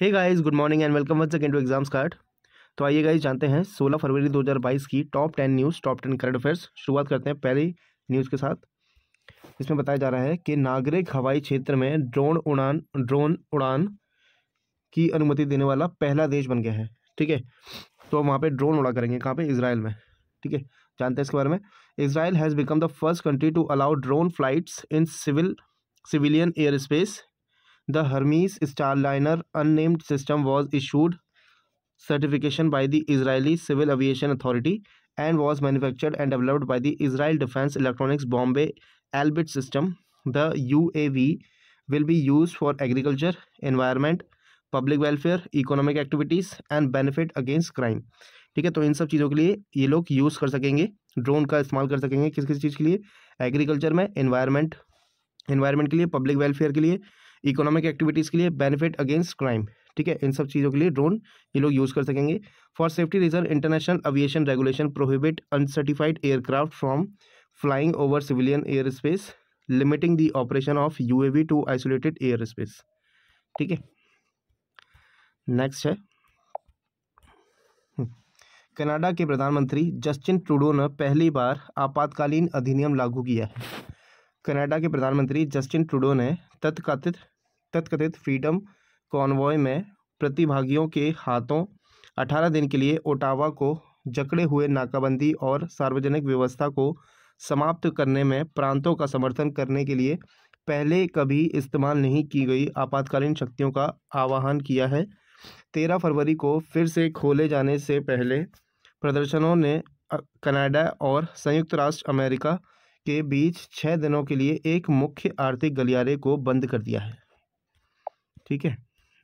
Hey guys good morning and welcome once again to exams card तो आइए guys जानते हैं 16 फरवरी 2022 की top 10 news top 10 current affairs शुरुआत करते हैं पहली न्यूज़ के साथ इसमें बताया जा रहा है कि नागरिक हवाई क्षेत्र में ड्रोन उड़ान ड्रोन उड़ान की अनुमति देने वाला पहला देश बन गया है ठीक है तो वहाँ पर ड्रोन उड़ा करेंगे कहाँ पर इसराइल में ठीक है जानते हैं इसके बारे में Israel has become the first country to allow drone flights in civil civilian air space the Hermes star liner unnamed system was issued certification by the Israeli civil aviation authority and was manufactured and developed by the Israel defence electronics Bombay Elbit system the U A V will be use for agriculture environment public welfare economic activities and benefit against crime ठीक है तो इन सब चीज़ों के लिए ये लोग use कर सकेंगे ड्रोन का इस्तेमाल कर सकेंगे किस किस चीज़ के लिए एग्रीकल्चर में इन्वायरमेंट इन्वायरमेंट के लिए पब्लिक वेलफेयर के लिए इकोनॉमिक एक्टिविटीज़ के लिए बेनिफिट अगेंस्ट क्राइम ठीक है इन सब चीज़ों के लिए ड्रोन ये लोग यूज़ कर सकेंगे for safety reason international aviation regulation prohibit uncertified aircraft from flying over civilian air space limiting the operation of U to isolated air space ठीक है नेक्स्ट है कनाडा के प्रधानमंत्री जस्टिन ट्रूडो ने पहली बार आपातकालीन अधिनियम लागू किया है कनाडा के प्रधानमंत्री जस्टिन ट्रूडो ने तत्कथित तत्कथित फ्रीडम कॉन्वॉय में प्रतिभागियों के हाथों 18 दिन के लिए ओटावा को जकड़े हुए नाकाबंदी और सार्वजनिक व्यवस्था को समाप्त करने में प्रांतों का समर्थन करने के लिए पहले कभी इस्तेमाल नहीं की गई आपातकालीन शक्तियों का आह्वान किया है तेरह फरवरी को फिर से खोले जाने से पहले प्रदर्शनों ने कनाडा और संयुक्त राष्ट्र अमेरिका के बीच छः दिनों के लिए एक मुख्य आर्थिक गलियारे को बंद कर दिया है ठीक है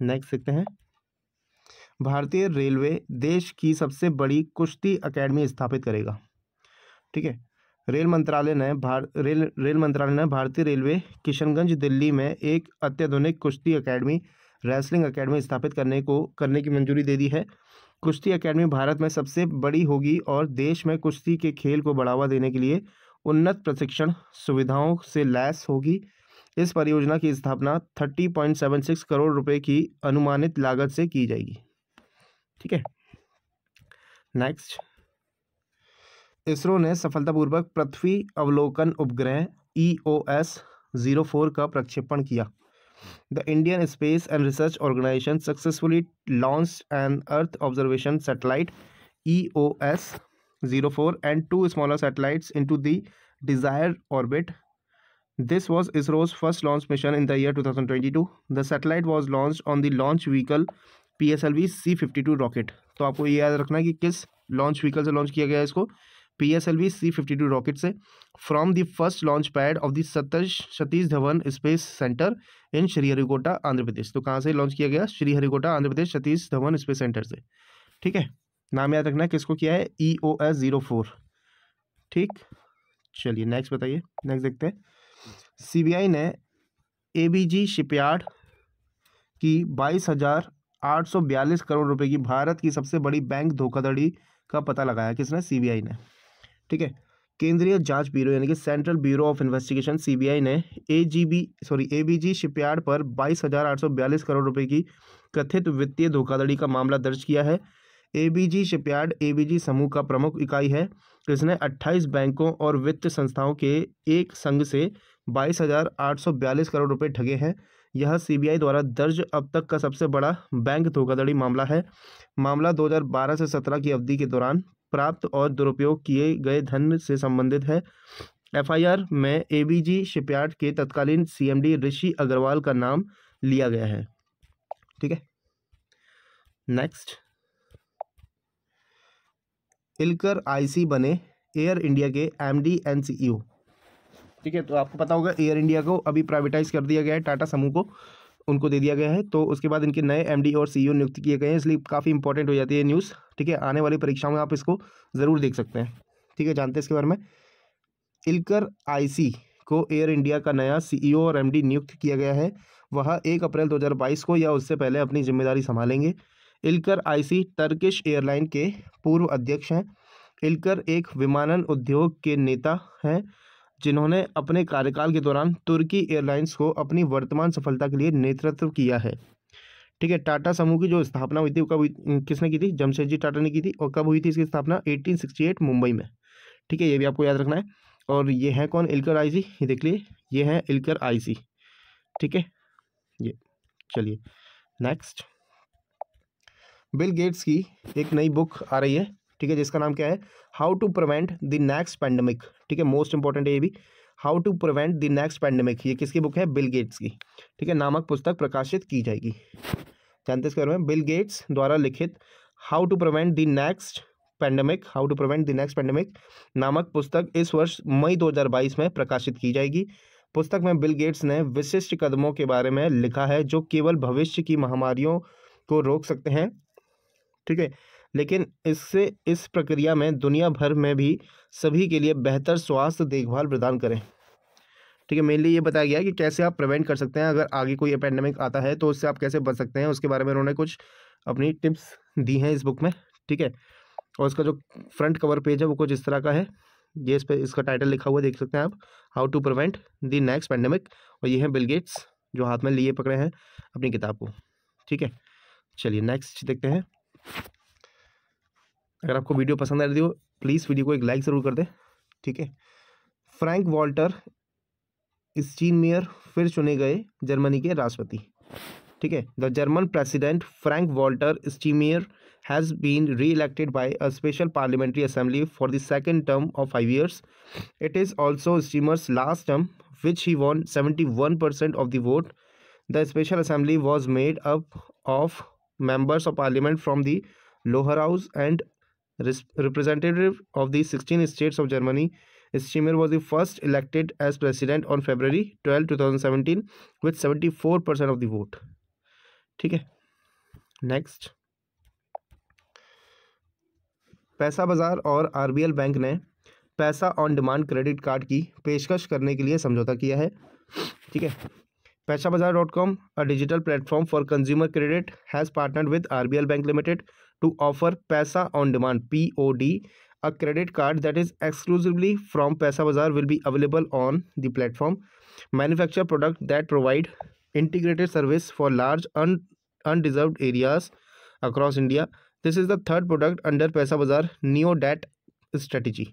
नेक्स्ट देखते हैं भारतीय रेलवे देश की सबसे बड़ी कुश्ती अकेडमी स्थापित करेगा ठीक है रेल मंत्रालय ने भार रेल रेल मंत्रालय ने भारतीय रेलवे किशनगंज दिल्ली में एक अत्याधुनिक कुश्ती अकेडमी रेसलिंग अकेडमी स्थापित करने को करने की मंजूरी दे दी है कुश्ती अकेडमी भारत में सबसे बड़ी होगी और देश में कुश्ती के खेल को बढ़ावा देने के लिए उन्नत प्रशिक्षण सुविधाओं से लैस होगी इस परियोजना की स्थापना 30.76 करोड़ रुपए की अनुमानित लागत से की जाएगी ठीक है नेक्स्ट इसरो ने सफलतापूर्वक पृथ्वी अवलोकन उपग्रह E e O S zero four का प्रक्षेपण किया the Indian space and research organisation successfully launch an earth observation satellite E O S zero four and two smaller in into the desire orbit this was ISRO's first launch mission in the This two thousand twenty two the satellite was launch on the launch vehicle P S L V C fifty two rocket तो आपको ये याद रखना कि किस launch vehicle से launch किया गया इसको P S L V C fifty two rocket से from the first launch pad of the Dhawan space centre in Sriharikota Andhra Pradesh तो कहाँ से लॉन्च किया गया श्रीहरिकोटा आंध्र प्रदेश सतीश धवन स्पेस सेंटर से ठीक है नाम याद रखना है किसको किया है E O S zero four ठीक चलिए नेक्स्ट बताइए नेक्स्ट देखते हैं सीबीआई ने एबीजी शिपयार्ड की बाईस हजार आठ सौ बयालीस करोड़ रुपए की भारत की सबसे बड़ी बैंक धोखाधड़ी का पता लगाया किसने सीबीआई ने ठीक है केंद्रीय जांच ब्यूरो यानी कि central bureau of investigation CBI ने एजीबी सॉरी एबीजी शिपयार्ड पर बाईस हजार आठ सौ बयालीस करोड़ रुपए की कथित वित्तीय धोखाधड़ी का मामला दर्ज किया है एबीजी शिपयार्ड एबीजी समूह का प्रमुख इकाई है इसने 28 बैंकों और वित्त संस्थाओं के एक संघ से बाईस हज़ार आठ सौ बयालीस करोड़ रुपए ठगे हैं यह सीबीआई द्वारा दर्ज अब तक का सबसे बड़ा बैंक धोखाधड़ी मामला है मामला 2012 से 17 की अवधि के दौरान प्राप्त और दुरुपयोग किए गए धन से संबंधित है एफआईआर में एबीजी शिपयार्ड के तत्कालीन सीएमडी ऋषि अग्रवाल का नाम लिया गया है ठीक है नेक्स्ट इलकर आईसी बने एयर इंडिया के एमडी एंड सीईओ ठीक है तो आपको पता होगा एयर इंडिया को अभी प्राइवेटाइज कर दिया गया है टाटा समूह को उनको दे दिया गया है तो उसके बाद इनके नए एमडी और सीईओ e नियुक्त किए गए हैं इसलिए काफ़ी इंपॉर्टेंट हो जाती है न्यूज़ ठीक है आने वाली परीक्षाओं में आप इसको ज़रूर देख सकते हैं ठीक है जानते हैं इसके बारे में इलकर आईसी को एयर इंडिया का नया सीईओ e और एमडी नियुक्त किया गया है वह एक अप्रैल दो को या उससे पहले अपनी जिम्मेदारी संभालेंगे इलकर आई टर्किश एयरलाइन के पूर्व अध्यक्ष हैं इलकर एक विमानन उद्योग के नेता हैं जिन्होंने अपने कार्यकाल के दौरान तुर्की एयरलाइंस को अपनी वर्तमान सफलता के लिए नेतृत्व किया है ठीक है टाटा समूह की जो स्थापना हुई थी कब हुई किसने की थी जमशेद जी टाटा ने की थी और कब हुई थी इसकी स्थापना 1868 मुंबई में ठीक है ये भी आपको याद रखना है और ये है कौन इलकर आईसी ये देख लिए ये है इलकर आईसी ठीक है ये चलिए नेक्स्ट बिल गेट्स की एक नई बुक आ रही है ठीक है जिसका नाम क्या है how to prevent the next pandemic ठीक है मोस्ट इंपॉर्टेंट है ये भी how to prevent the next pandemic ये किसकी बुक है बिल गेट्स की ठीक है नामक पुस्तक प्रकाशित की जाएगी जानते इसके बारे में बिल गेट्स द्वारा लिखित how to prevent the next pandemic how to prevent the next pandemic नामक पुस्तक इस वर्ष मई 2022 में प्रकाशित की जाएगी पुस्तक में बिल गेट्स ने विशिष्ट कदमों के बारे में लिखा है जो केवल भविष्य की महामारियों को रोक सकते हैं ठीक है लेकिन इससे इस प्रक्रिया में दुनिया भर में भी सभी के लिए बेहतर स्वास्थ्य देखभाल प्रदान करें ठीक है मेनली ये बताया गया कि कैसे आप प्रिवेंट कर सकते हैं अगर आगे कोई पैंडेमिक आता है तो उससे आप कैसे बच सकते हैं उसके बारे में उन्होंने कुछ अपनी टिप्स दी हैं इस बुक में ठीक है और इसका जो फ्रंट कवर पेज है वो कुछ इस तरह का है ये इस पर इसका टाइटल लिखा हुआ देख सकते हैं आप how to prevent the next pandemic और ये है बिल गेट्स जो हाथ में लिए पकड़े हैं अपनी किताब को ठीक है चलिए नेक्स्ट देखते हैं अगर आपको वीडियो पसंद आ रही हो प्लीज़ वीडियो को एक लाइक ज़रूर कर दें ठीक है फ्रैंक वॉल्टर स्टीन मेयर फिर चुने गए जर्मनी के राष्ट्रपति ठीक है the German president Frank Walter Steinmeier has been reelected by a special parliamentary assembly for the second term of five years it is also Steinmeier's last term which he won seventy one percent of the vote the special assembly was made up of members of parliament from the lower house and representative of the 16 states of Germany. Schumer was the first elected as president on February 12, 2017 with 74% of the vote. ठीक है next पैसा बाजार और RBL bank ने पैसा on demand credit card की पेशकश करने के लिए समझौता किया है ठीक है Paisa Bazaar dot com a digital platform for consumer credit has partnered with R B L bank limited to offer Paisa on demand P O D a credit card that is exclusively from Paisa Bazaar will be available on the platform manufacture product that provide integrated service for large underserved areas across India this is the third product under Paisa Bazaar neo that strategy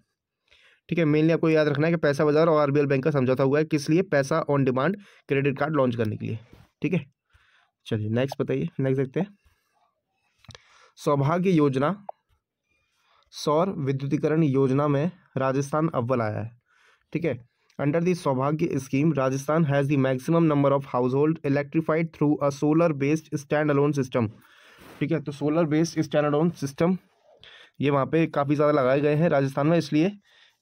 ठीक है mainly आपको याद रखना है कि पैसा बाजार और आर बी एल बैंक का समझौता हुआ है किस लिए Paisa on demand credit card launch करने के लिए ठीक है चलिए नेक्स्ट बताइए नेक्स्ट देखते हैं सौभाग्य योजना सौर विद्युतीकरण योजना में राजस्थान अव्वल आया है ठीक है under the Saubhagya scheme Rajasthan has the maximum number of household electrified through a solar based standalone system ठीक है तो solar based standalone system ये वहाँ पे काफ़ी ज़्यादा लगाए गए हैं राजस्थान में इसलिए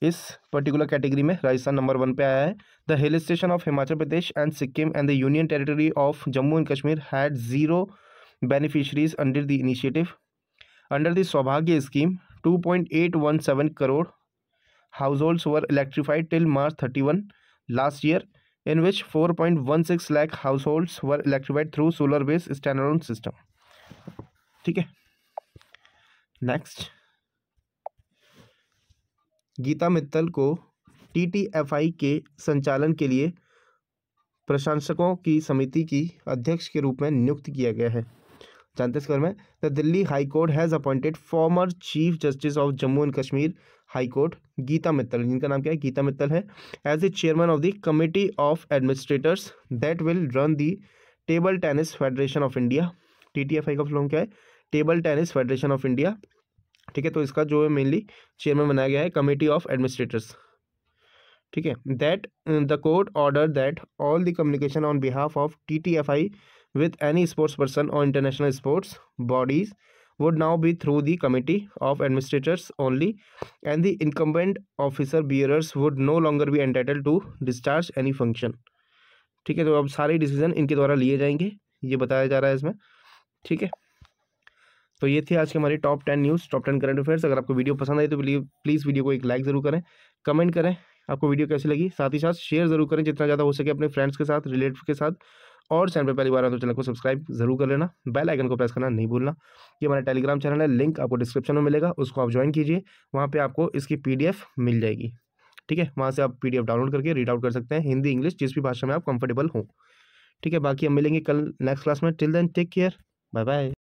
इस पर्टिकुलर कैटेगरी में राजस्थान नंबर वन पे आया है the hill station of Himachal Pradesh and Sikkim and the union territory of Jammu and Kashmir had zero beneficiaries under the initiative under the Saubhagya scheme seven crore household were electrified till March thirty one last year in which four point one six lakh household were electrified through solar base stand system ठीक है next Gita Mittal को T T F आई के संचालन के लिए प्रशंसकों की समिति की अध्यक्ष के रूप में नियुक्त किया गया है जानते इस छत्तीसगढ़ में the Delhi high court has appointed former chief justice of Jammu and Kashmir high court Geeta Mittal जिनका नाम क्या है गीता मित्तल है as a chairman of the committee of administrators that will run the table tennis federation of India T T F I का form क्या है table tennis federation of India ठीक है तो इसका जो है मेनली चेयरमैन बनाया गया है कमेटी ऑफ एडमिनिस्ट्रेटर्स ठीक है that the court order that all the communication on behalf of T T F I with any sports person or international sports bodies would now be through the committee of administrators only and the incumbent officer bearers would no longer be entitled to discharge any function ठीक है तो अब सारे decision इनके द्वारा लिए जाएंगे ये बताया जा रहा है इसमें ठीक है तो ये थी आज की हमारी top ten news top ten current affairs अगर आपको वीडियो पसंद आई तो प्लीज़ वीडियो को एक लाइक ज़रूर करें कमेंट करें आपको वीडियो कैसी लगी साथ ही साथ शेयर ज़रूर करें जितना ज़्यादा हो सके अपने फ्रेंड्स के साथ रिलेटिव के साथ और चैनल पर पहली बार आए तो चैनल को सब्सक्राइब जरूर कर लेना बेल आइकन को प्रेस करना नहीं भूलना ये हमारा टेलीग्राम चैनल है लिंक आपको डिस्क्रिप्शन में मिलेगा उसको आप ज्वाइन कीजिए वहाँ पर आपको इसकी पी मिल जाएगी ठीक है वहाँ से आप पी डाउनलोड करके रीड आउट कर सकते हैं हिंदी इंग्लिश जिस भी भाषा में आप कंफर्टेबल हों ठीक है बाकी हम मिलेंगे कल नेक्स्ट क्लास में till then take care bye bye